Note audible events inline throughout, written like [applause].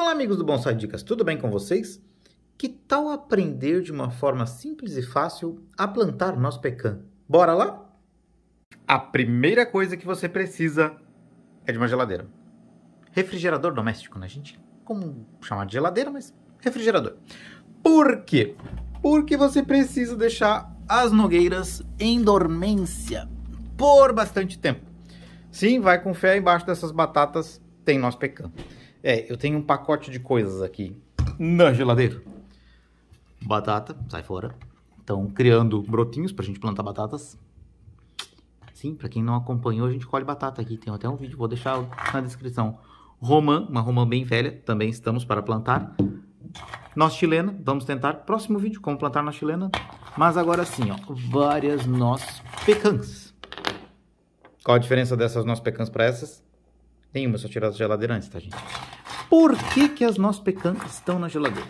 Olá, amigos do Bonsai Dicas, tudo bem com vocês? Que tal aprender de uma forma simples e fácil a plantar nosso pecan? Bora lá? A primeira coisa que você precisa é de uma geladeira. Refrigerador doméstico, né, gente? Como chamar de geladeira, mas refrigerador. Por quê? Porque você precisa deixar as nogueiras em dormência por bastante tempo. Sim, vai com fé, embaixo dessas batatas tem nosso pecan. É, eu tenho um pacote de coisas aqui na geladeira. Batata, sai fora. Estão criando brotinhos pra gente plantar batatas. Sim, pra quem não acompanhou, a gente colhe batata aqui. Tem até um vídeo, vou deixar na descrição. Romã, uma romã bem velha, também estamos para plantar. Nós chilena, vamos tentar. Próximo vídeo, como plantar nossa chilena. Mas agora sim, ó, várias nós pecans. Qual a diferença dessas nossas pecans para essas? Nenhuma, só tirar as geladeirantes, tá, gente? por que, que as nossas pecanas estão na geladeira.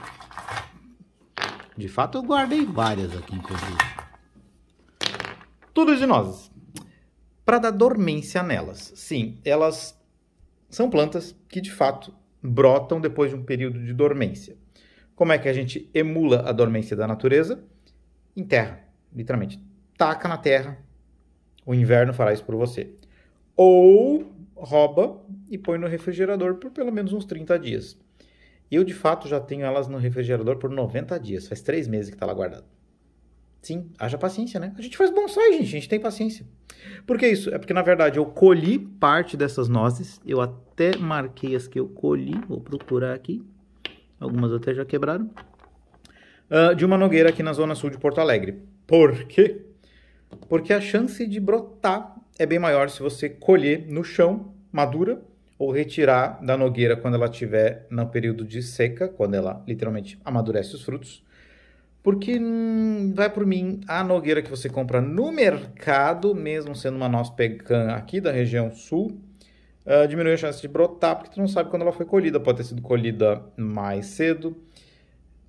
De fato, eu guardei várias aqui, inclusive. Tudo de nós. Para dar dormência nelas. Sim, elas são plantas que, de fato, brotam depois de um período de dormência. Como é que a gente emula a dormência da natureza? Em terra, literalmente. Taca na terra. O inverno fará isso por você. Ou rouba e põe no refrigerador por pelo menos uns 30 dias. Eu, de fato, já tenho elas no refrigerador por 90 dias. Faz três meses que está lá guardado. Sim, haja paciência, né? A gente faz bonsai, gente. A gente tem paciência. Por que isso? É porque, na verdade, eu colhi parte dessas nozes. Eu até marquei as que eu colhi. Vou procurar aqui. Algumas até já quebraram. Uh, de uma nogueira aqui na zona sul de Porto Alegre. Por quê? Porque a chance de brotar é bem maior se você colher no chão, madura, ou retirar da nogueira quando ela estiver no período de seca, quando ela literalmente amadurece os frutos. Porque hum, vai por mim, a nogueira que você compra no mercado, mesmo sendo uma noz pecan aqui da região sul, uh, diminui a chance de brotar, porque tu não sabe quando ela foi colhida. Pode ter sido colhida mais cedo,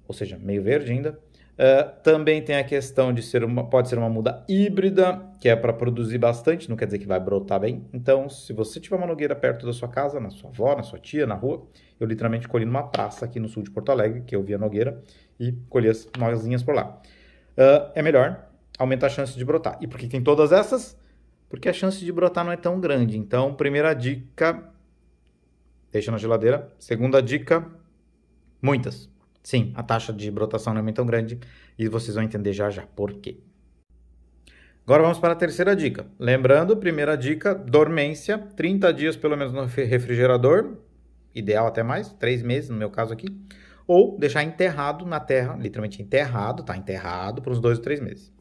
ou seja, meio verde ainda, ah, também tem a questão de ser uma, pode ser uma muda híbrida, que é para produzir bastante, não quer dizer que vai brotar bem. Então, se você tiver uma nogueira perto da sua casa, na sua avó, na sua tia, na rua, eu literalmente colhi numa praça aqui no sul de Porto Alegre, que eu via nogueira, e colhi as nozinhas por lá. Uh, é melhor, aumenta a chance de brotar. E por que tem todas essas? Porque a chance de brotar não é tão grande. Então, primeira dica, deixa na geladeira. Segunda dica, muitas. Sim, a taxa de brotação não é tão grande e vocês vão entender já já por quê. Agora vamos para a terceira dica. Lembrando, primeira dica, dormência, 30 dias pelo menos no refrigerador, ideal até mais, 3 meses no meu caso aqui, ou deixar enterrado na terra, literalmente enterrado, tá enterrado por uns 2 ou 3 meses.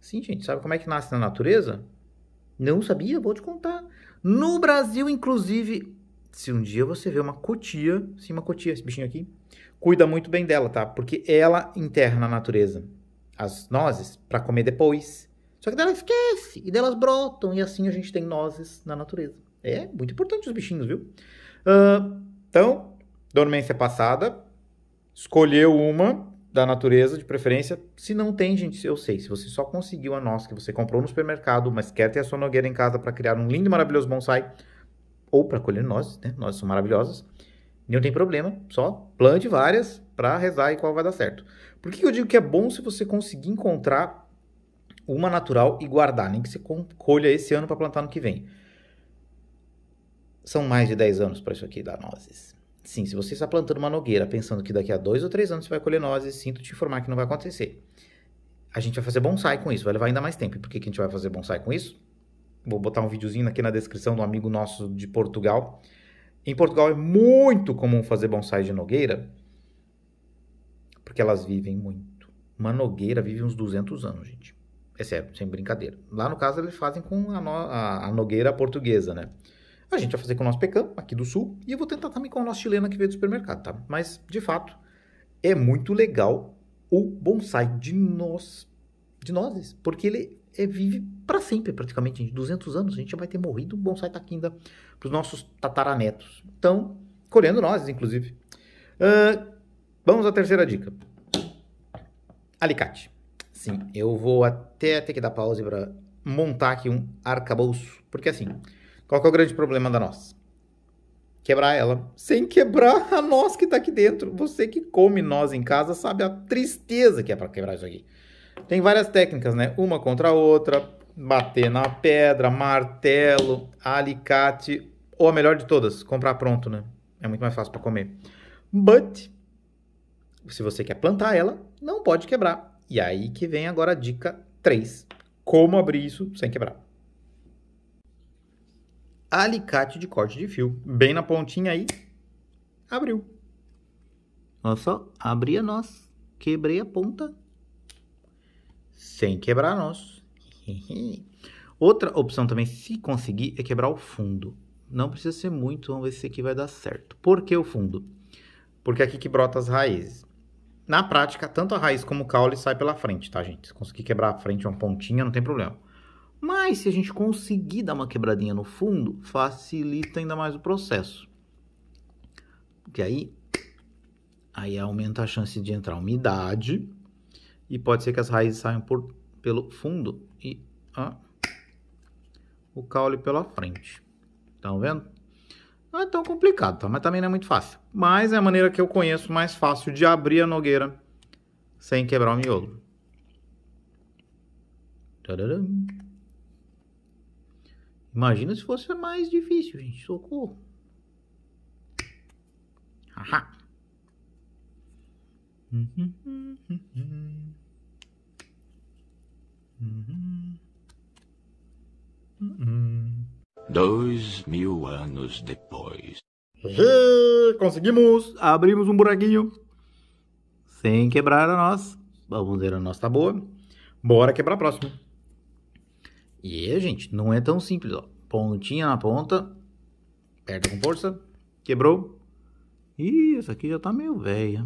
Sim, gente, sabe como é que nasce na natureza? Não sabia? Vou te contar. No Brasil, inclusive, se um dia você vê uma cotia, sim, uma cotia, esse bichinho aqui, Cuida muito bem dela, tá? Porque ela interna na natureza, as nozes, para comer depois. Só que dela esquece e delas brotam e assim a gente tem nozes na natureza. É muito importante os bichinhos, viu? Uh, então, dormência passada, escolheu uma da natureza, de preferência. Se não tem, gente, eu sei. Se você só conseguiu a noz que você comprou no supermercado, mas quer ter a sua nogueira em casa para criar um lindo e maravilhoso bonsai ou para colher nozes, né? Nozes são maravilhosas não tem problema, só plante várias para rezar e qual vai dar certo. Por que eu digo que é bom se você conseguir encontrar uma natural e guardar, nem que você colha esse ano para plantar no que vem? São mais de 10 anos para isso aqui dar nozes. Sim, se você está plantando uma nogueira pensando que daqui a dois ou três anos você vai colher nozes, sinto te informar que não vai acontecer. A gente vai fazer bonsai com isso, vai levar ainda mais tempo. E por que, que a gente vai fazer bonsai com isso? Vou botar um videozinho aqui na descrição do amigo nosso de Portugal em Portugal é muito comum fazer bonsai de nogueira, porque elas vivem muito. Uma nogueira vive uns 200 anos, gente. É sério, sem brincadeira. Lá no caso eles fazem com a, no... a nogueira portuguesa, né? A gente vai fazer com o nosso pecan, aqui do sul, e eu vou tentar também com o nosso chilena que veio do supermercado, tá? Mas, de fato, é muito legal o bonsai de, noz, de nozes, porque ele é, vive para sempre, praticamente. Em 200 anos a gente já vai ter morrido, o bonsai está aqui ainda para os nossos tataranetos. Então, colhendo nós, inclusive. Uh, vamos à terceira dica. Alicate. Sim, eu vou até ter que dar pausa para montar aqui um arcabouço. Porque assim, qual é o grande problema da nossa? Quebrar ela. Sem quebrar a nós que está aqui dentro. Você que come nós em casa sabe a tristeza que é para quebrar isso aqui. Tem várias técnicas, né? Uma contra a outra, bater na pedra, martelo, alicate, ou a melhor de todas, comprar pronto, né? É muito mais fácil para comer. But, se você quer plantar ela, não pode quebrar. E aí que vem agora a dica 3. Como abrir isso sem quebrar? Alicate de corte de fio. Bem na pontinha aí, abriu. Olha só, abri a nós, quebrei a ponta, sem quebrar nós. [laughs] Outra opção também, se conseguir, é quebrar o fundo. Não precisa ser muito, vamos ver se aqui vai dar certo. Por que o fundo? Porque é aqui que brota as raízes. Na prática, tanto a raiz como o caule sai pela frente, tá, gente? Se conseguir quebrar a frente uma pontinha, não tem problema. Mas se a gente conseguir dar uma quebradinha no fundo, facilita ainda mais o processo. Porque aí, aí aumenta a chance de entrar umidade e pode ser que as raízes saiam por, pelo fundo e ó, o caule pela frente. Estão vendo? Ah, não é tão complicado, tá? mas também não é muito fácil. Mas é a maneira que eu conheço mais fácil de abrir a nogueira sem quebrar o miolo. Imagina se fosse mais difícil, gente. Socorro. Haha. Uhum, uhum, uhum. Dois mil anos depois. E conseguimos! Abrimos um buraquinho. Sem quebrar a nossa. Vamos ver, a nossa tá boa. Bora quebrar a próxima. E aí gente, não é tão simples, ó. Pontinha na ponta. Aperta com força. Quebrou. Ih, essa aqui já tá meio velha.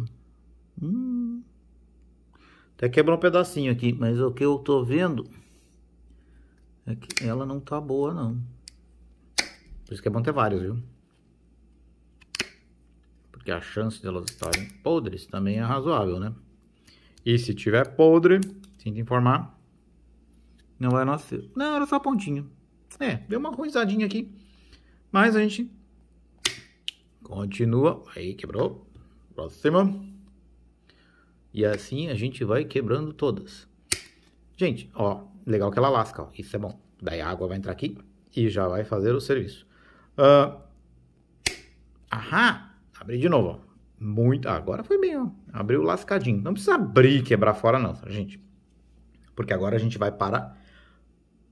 Hum. Até quebrou um pedacinho aqui, mas o que eu tô vendo é que ela não tá boa, não. Por isso que é bom ter várias, viu? Porque a chance delas elas estarem podres também é razoável, né? E se tiver podre, sinto informar, não vai nascer. Não, era só pontinho. É, deu uma ruizadinha aqui. Mas a gente continua. Aí, quebrou. Próxima. E assim a gente vai quebrando todas. Gente, ó, legal que ela lasca, ó, isso é bom. Daí a água vai entrar aqui e já vai fazer o serviço. Uh, ahá, abri de novo, ó. Muito, agora foi bem, ó. Abriu lascadinho. Não precisa abrir e quebrar fora não, gente. Porque agora a gente vai para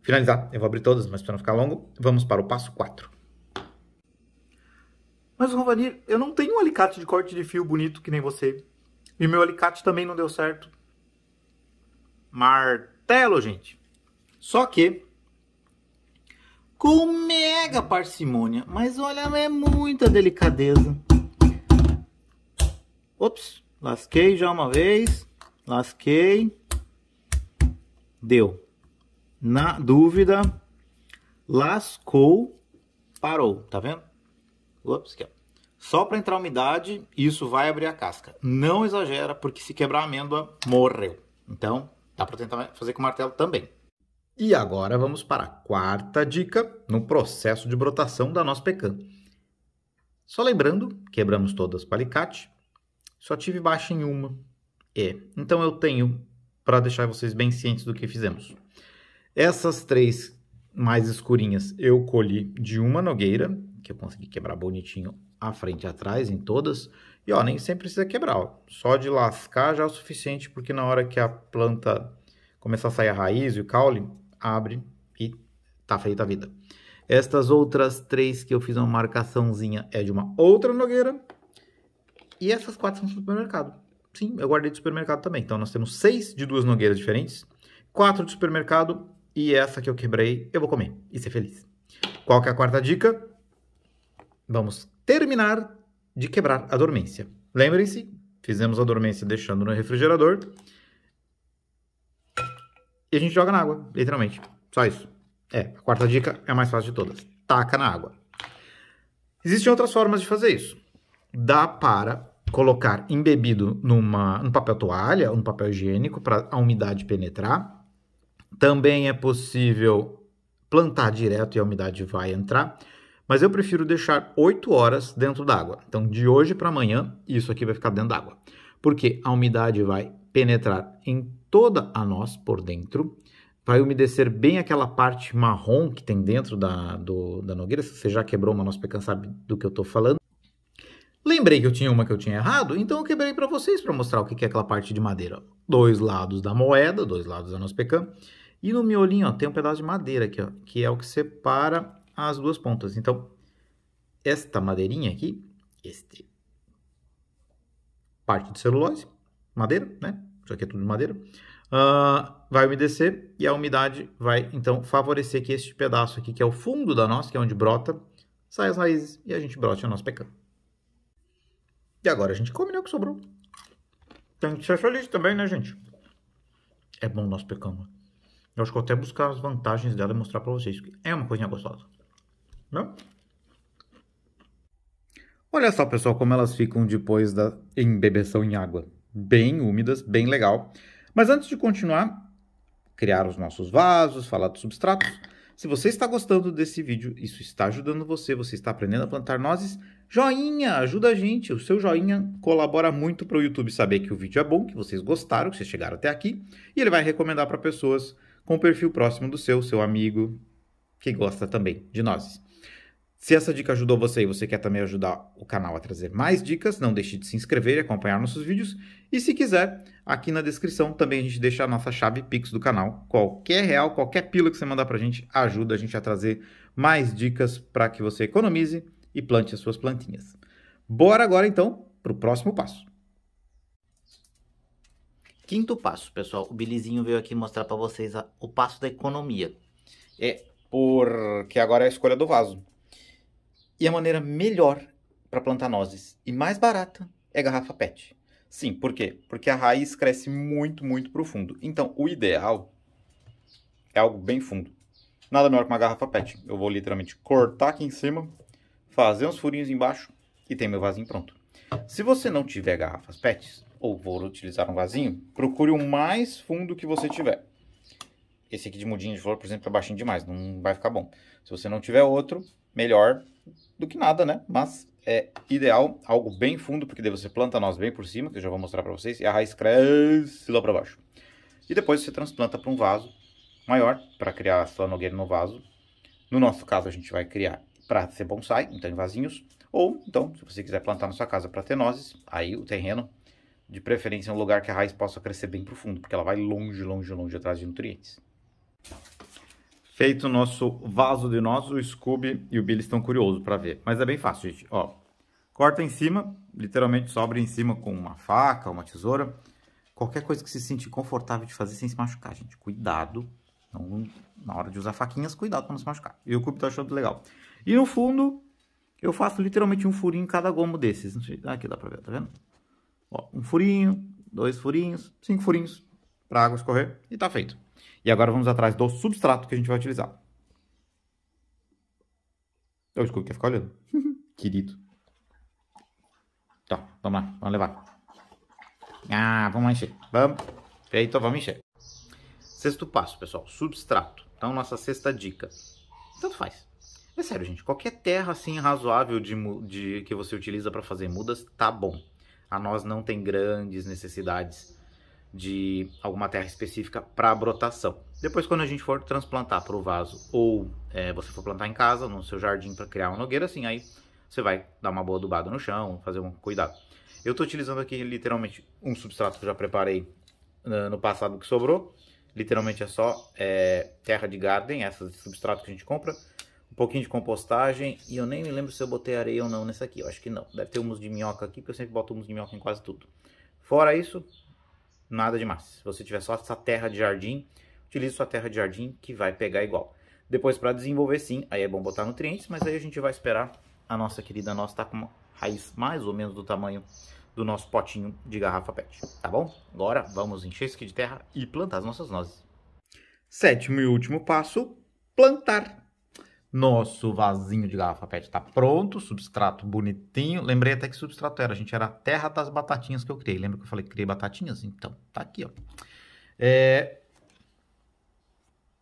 finalizar. Eu vou abrir todas, mas para não ficar longo, vamos para o passo 4. Mas, Rovanir, eu não tenho um alicate de corte de fio bonito que nem você. E meu alicate também não deu certo. Martelo, gente. Só que com mega parcimônia, mas olha, é muita delicadeza. Ops, lasquei já uma vez, lasquei, deu. Na dúvida, lascou, parou, tá vendo? Ops, aqui, ó. Só para entrar umidade, isso vai abrir a casca. Não exagera, porque se quebrar a amêndoa, morreu. Então, dá para tentar fazer com o martelo também. E agora vamos para a quarta dica no processo de brotação da nossa pecan. Só lembrando, quebramos todas com alicate, só tive baixa em uma. É, então eu tenho, para deixar vocês bem cientes do que fizemos. Essas três mais escurinhas eu colhi de uma nogueira, que eu consegui quebrar bonitinho à frente e atrás em todas. E ó, nem sempre precisa quebrar, ó. só de lascar já é o suficiente, porque na hora que a planta começar a sair a raiz e o caule, abre e tá feita a vida. Estas outras três que eu fiz uma marcaçãozinha é de uma outra nogueira. E essas quatro são do supermercado. Sim, eu guardei do supermercado também. Então nós temos seis de duas nogueiras diferentes, quatro de supermercado e essa que eu quebrei eu vou comer e ser feliz. Qual que é a quarta dica? Vamos terminar de quebrar a dormência. Lembrem-se, fizemos a dormência deixando no refrigerador. E a gente joga na água, literalmente. Só isso. É, a quarta dica é a mais fácil de todas. Taca na água. Existem outras formas de fazer isso. Dá para colocar embebido numa, num papel toalha, um papel higiênico para a umidade penetrar. Também é possível plantar direto e a umidade vai entrar. Mas eu prefiro deixar 8 horas dentro d'água. Então, de hoje para amanhã, isso aqui vai ficar dentro d'água. Porque a umidade vai penetrar em toda a noz por dentro, vai umedecer bem aquela parte marrom que tem dentro da, do, da nogueira. Se você já quebrou uma noz pecan, sabe do que eu estou falando. Lembrei que eu tinha uma que eu tinha errado, então eu quebrei para vocês para mostrar o que é aquela parte de madeira. Dois lados da moeda, dois lados da noz pecan. E no miolinho ó, tem um pedaço de madeira aqui, ó, que é o que separa as duas pontas. Então, esta madeirinha aqui, este parte de celulose, madeira, né? Isso aqui é tudo de madeira. Uh, vai umedecer e a umidade vai, então, favorecer que este pedaço aqui, que é o fundo da nossa, que é onde brota, saia as raízes e a gente brote o nosso pecado. E agora a gente come, né, o que sobrou. Tem que ser feliz também, né, gente? É bom o nosso pecão. Eu acho que vou até buscar as vantagens dela e mostrar pra vocês. É uma coisinha gostosa. Olha só, pessoal, como elas ficam depois da embebeção em água. Bem úmidas, bem legal. Mas antes de continuar, criar os nossos vasos, falar dos substratos. Se você está gostando desse vídeo, isso está ajudando você, você está aprendendo a plantar nozes, joinha, ajuda a gente. O seu joinha colabora muito para o YouTube saber que o vídeo é bom, que vocês gostaram, que vocês chegaram até aqui, e ele vai recomendar para pessoas com perfil próximo do seu, seu amigo, que gosta também de nozes. Se essa dica ajudou você e você quer também ajudar o canal a trazer mais dicas, não deixe de se inscrever e acompanhar nossos vídeos. E se quiser, aqui na descrição também a gente deixa a nossa chave Pix do canal. Qualquer real, qualquer pila que você mandar para a gente, ajuda a gente a trazer mais dicas para que você economize e plante as suas plantinhas. Bora agora então para o próximo passo. Quinto passo, pessoal. O Bilizinho veio aqui mostrar para vocês a, o passo da economia. É porque agora é a escolha do vaso. E a maneira melhor para plantar nozes e mais barata é garrafa PET. Sim, por quê? Porque a raiz cresce muito, muito profundo. Então, o ideal é algo bem fundo. Nada melhor que uma garrafa PET. Eu vou literalmente cortar aqui em cima, fazer uns furinhos embaixo e tem meu vasinho pronto. Se você não tiver garrafas PETs ou vou utilizar um vasinho, procure o mais fundo que você tiver esse aqui de mudinha de flor, por exemplo, é baixinho demais, não vai ficar bom. Se você não tiver outro, melhor do que nada, né? Mas é ideal algo bem fundo, porque daí você planta a noz bem por cima, que eu já vou mostrar para vocês, e a raiz cresce lá para baixo. E depois você transplanta para um vaso maior, para criar a sua nogueira no vaso. No nosso caso, a gente vai criar para ser bonsai, então em vasinhos. Ou, então, se você quiser plantar na sua casa para ter nozes, aí o terreno, de preferência, é um lugar que a raiz possa crescer bem profundo, fundo, porque ela vai longe, longe, longe atrás de nutrientes. Feito o nosso vaso de nós, o Scooby e o Billy estão curiosos para ver. Mas é bem fácil, gente. Ó, corta em cima, literalmente sobra em cima com uma faca, uma tesoura. Qualquer coisa que se sente confortável de fazer sem se machucar, gente. Cuidado. Não, na hora de usar faquinhas, cuidado para não se machucar. E o Scooby tá achando legal. E no fundo, eu faço literalmente um furinho em cada gomo desses. Aqui dá para ver, tá vendo? Ó, um furinho, dois furinhos, cinco furinhos para água escorrer e tá feito. E agora vamos atrás do substrato que a gente vai utilizar. Eu desculpa, quer ficar olhando? [laughs] Querido. Tá, vamos lá, vamos levar. Ah, vamos encher. Vamos. Feito, vamos encher. Sexto passo, pessoal, substrato. Então, nossa sexta dica. Tanto faz. É sério, gente, qualquer terra assim razoável de, de que você utiliza para fazer mudas, tá bom. A nós não tem grandes necessidades de alguma terra específica para brotação. Depois, quando a gente for transplantar para o vaso ou é, você for plantar em casa, no seu jardim, para criar uma nogueira, assim, aí você vai dar uma boa adubada no chão, fazer um cuidado. Eu estou utilizando aqui literalmente um substrato que eu já preparei ah, no passado que sobrou. Literalmente é só é, terra de garden, essas substrato que a gente compra. Um pouquinho de compostagem e eu nem me lembro se eu botei areia ou não nessa aqui. Eu acho que não. Deve ter humus de minhoca aqui, porque eu sempre boto humus de minhoca em quase tudo. Fora isso, nada demais. Se você tiver só essa terra de jardim, utilize sua terra de jardim que vai pegar igual. Depois para desenvolver sim, aí é bom botar nutrientes, mas aí a gente vai esperar a nossa querida nossa estar tá com uma raiz mais ou menos do tamanho do nosso potinho de garrafa PET, tá bom? Agora vamos encher isso aqui de terra e plantar as nossas nozes. Sétimo e último passo, plantar. Nosso vasinho de garrafa PET está pronto, substrato bonitinho. Lembrei até que substrato era, a gente, era a terra das batatinhas que eu criei. Lembra que eu falei que criei batatinhas? Então, tá aqui, ó. É...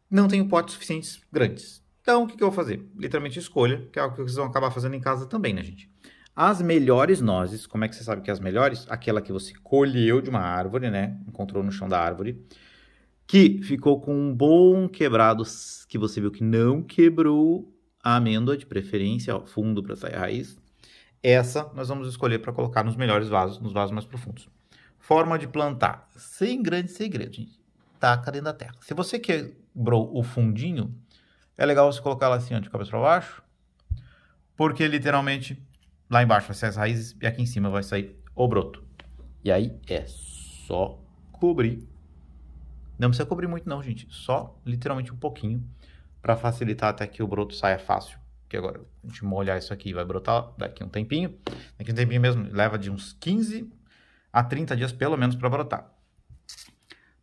Não tenho potes suficientes grandes. Então, o que, que eu vou fazer? Literalmente escolha, que é o que vocês vão acabar fazendo em casa também, né, gente? As melhores nozes, como é que você sabe que é as melhores? Aquela que você colheu de uma árvore, né? Encontrou no chão da árvore que ficou com um bom quebrado que você viu que não quebrou a amêndoa, de preferência, ó, fundo para sair a raiz. Essa nós vamos escolher para colocar nos melhores vasos, nos vasos mais profundos. Forma de plantar, sem grande segredo, gente. Taca dentro da terra. Se você quebrou o fundinho, é legal você colocar ela assim, ó, de cabeça para baixo, porque literalmente lá embaixo vai sair as raízes e aqui em cima vai sair o broto. E aí é só cobrir não precisa cobrir muito não, gente. Só, literalmente, um pouquinho para facilitar até que o broto saia fácil. porque agora a gente molhar isso aqui vai brotar daqui um tempinho. Daqui um tempinho mesmo, leva de uns 15 a 30 dias pelo menos para brotar.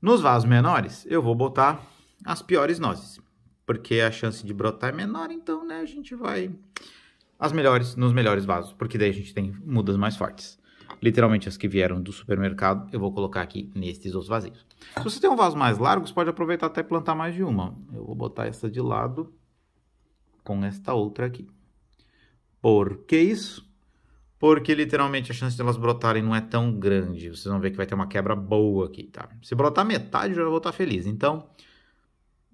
Nos vasos menores, eu vou botar as piores nozes, porque a chance de brotar é menor, então, né, a gente vai as melhores nos melhores vasos, porque daí a gente tem mudas mais fortes literalmente as que vieram do supermercado, eu vou colocar aqui nestes outros vasinhos. Se você tem um vaso mais largo, você pode aproveitar até plantar mais de uma. Eu vou botar essa de lado com esta outra aqui. Por que isso? Porque literalmente a chance de elas brotarem não é tão grande. Vocês vão ver que vai ter uma quebra boa aqui, tá? Se brotar metade, eu já vou estar tá feliz. Então,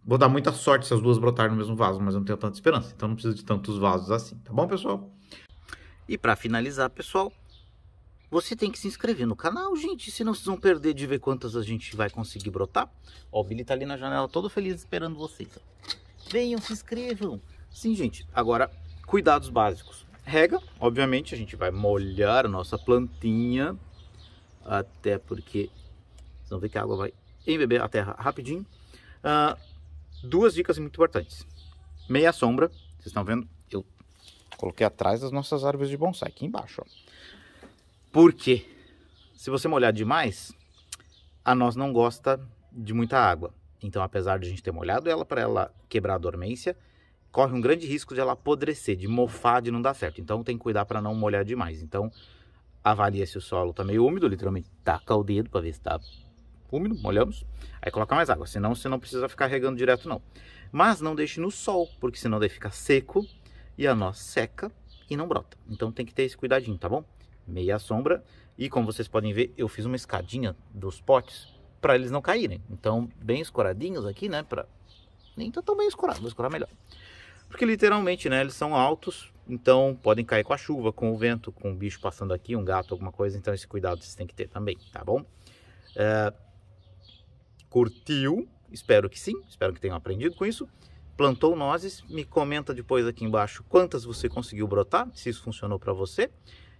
vou dar muita sorte se as duas brotarem no mesmo vaso, mas eu não tenho tanta esperança. Então não preciso de tantos vasos assim, tá bom, pessoal? E para finalizar, pessoal, você tem que se inscrever no canal, gente, senão vocês vão perder de ver quantas a gente vai conseguir brotar. Ó, o Billy tá ali na janela todo feliz esperando vocês. Venham, se inscrevam. Sim, gente, agora cuidados básicos. Rega, obviamente, a gente vai molhar a nossa plantinha, até porque vocês vão ver que a água vai embeber a terra rapidinho. Uh, duas dicas muito importantes. Meia sombra, vocês estão vendo? Eu coloquei atrás das nossas árvores de bonsai, aqui embaixo, ó. Porque se você molhar demais, a nós não gosta de muita água. Então, apesar de a gente ter molhado ela para ela quebrar a dormência, corre um grande risco de ela apodrecer, de mofar, de não dar certo. Então, tem que cuidar para não molhar demais. Então, avalia se o solo está meio úmido, literalmente taca o dedo para ver se está úmido, molhamos, aí coloca mais água, senão você não precisa ficar regando direto não. Mas não deixe no sol, porque senão daí fica seco e a noz seca e não brota. Então tem que ter esse cuidadinho, tá bom? meia sombra. E como vocês podem ver, eu fiz uma escadinha dos potes para eles não caírem. Então, bem escoradinhos aqui, né? Pra... Nem tão, tão bem escorado, vou escorar melhor. Porque literalmente, né? Eles são altos, então podem cair com a chuva, com o vento, com um bicho passando aqui, um gato, alguma coisa. Então, esse cuidado vocês têm que ter também, tá bom? É... Curtiu? Espero que sim, espero que tenham aprendido com isso. Plantou nozes, me comenta depois aqui embaixo quantas você conseguiu brotar, se isso funcionou para você.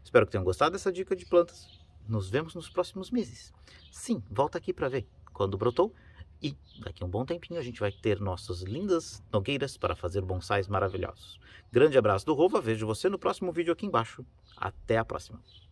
Espero que tenham gostado dessa dica de plantas. Nos vemos nos próximos meses. Sim, volta aqui para ver quando brotou. E daqui a um bom tempinho a gente vai ter nossas lindas nogueiras para fazer bonsais maravilhosos. Grande abraço do Rova, vejo você no próximo vídeo aqui embaixo. Até a próxima!